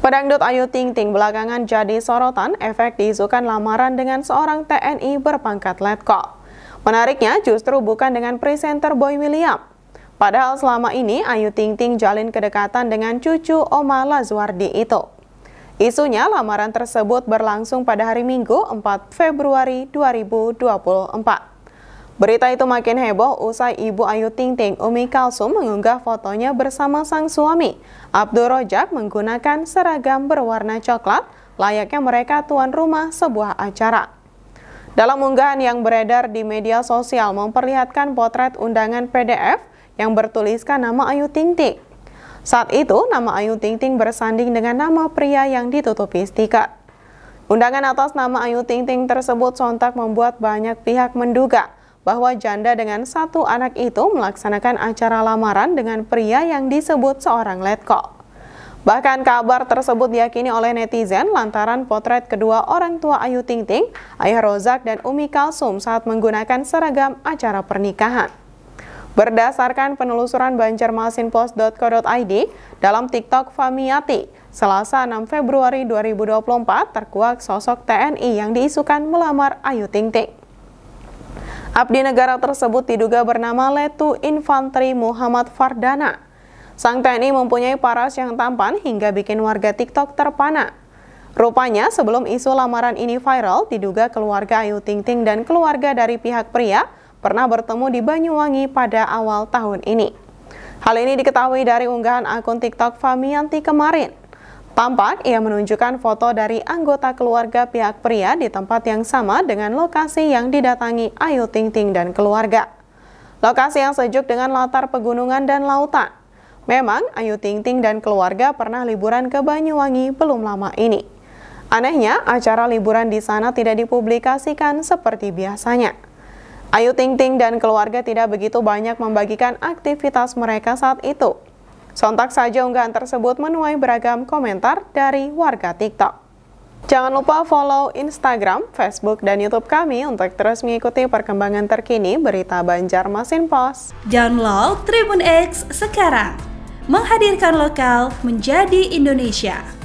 Pedangdut Ayu Ting Ting belakangan jadi sorotan efek diisukan lamaran dengan seorang TNI berpangkat letkol. Menariknya justru bukan dengan presenter Boy William. Padahal selama ini Ayu Ting Ting jalin kedekatan dengan cucu Oma Lazuardi itu. Isunya lamaran tersebut berlangsung pada hari Minggu 4 Februari 2024. Berita itu makin heboh usai ibu Ayu Ting Ting Umi Kalsum mengunggah fotonya bersama sang suami. Abdul Rojak menggunakan seragam berwarna coklat layaknya mereka tuan rumah sebuah acara. Dalam unggahan yang beredar di media sosial memperlihatkan potret undangan PDF yang bertuliskan nama Ayu Ting Ting. Saat itu, nama Ayu Ting Ting bersanding dengan nama pria yang ditutupi stiker. Undangan atas nama Ayu Ting Ting tersebut sontak membuat banyak pihak menduga bahwa janda dengan satu anak itu melaksanakan acara lamaran dengan pria yang disebut seorang letkol. Bahkan kabar tersebut diyakini oleh netizen lantaran potret kedua orang tua Ayu Ting Ting, Ayah Rozak dan Umi Kalsum saat menggunakan seragam acara pernikahan. Berdasarkan penelusuran banjarmasinpost.co.id dalam TikTok Famiati, Selasa 6 Februari 2024 terkuak sosok TNI yang diisukan melamar Ayu Ting Ting. Abdi negara tersebut diduga bernama Letu Infanteri Muhammad Fardana. Sang TNI mempunyai paras yang tampan hingga bikin warga TikTok terpana. Rupanya sebelum isu lamaran ini viral, diduga keluarga Ayu Ting Ting dan keluarga dari pihak pria pernah bertemu di Banyuwangi pada awal tahun ini. Hal ini diketahui dari unggahan akun TikTok Famianti kemarin. Tampak ia menunjukkan foto dari anggota keluarga pihak pria di tempat yang sama dengan lokasi yang didatangi Ayu Ting Ting dan keluarga. Lokasi yang sejuk dengan latar pegunungan dan lautan. Memang Ayu Ting Ting dan keluarga pernah liburan ke Banyuwangi belum lama ini. Anehnya, acara liburan di sana tidak dipublikasikan seperti biasanya. Ayu Ting Ting dan keluarga tidak begitu banyak membagikan aktivitas mereka saat itu, Sontak saja unggahan tersebut menuai beragam komentar dari warga TikTok. Jangan lupa follow Instagram, Facebook, dan Youtube kami untuk terus mengikuti perkembangan terkini berita Banjarmasin Pos. Download Tribun X sekarang, menghadirkan lokal menjadi Indonesia.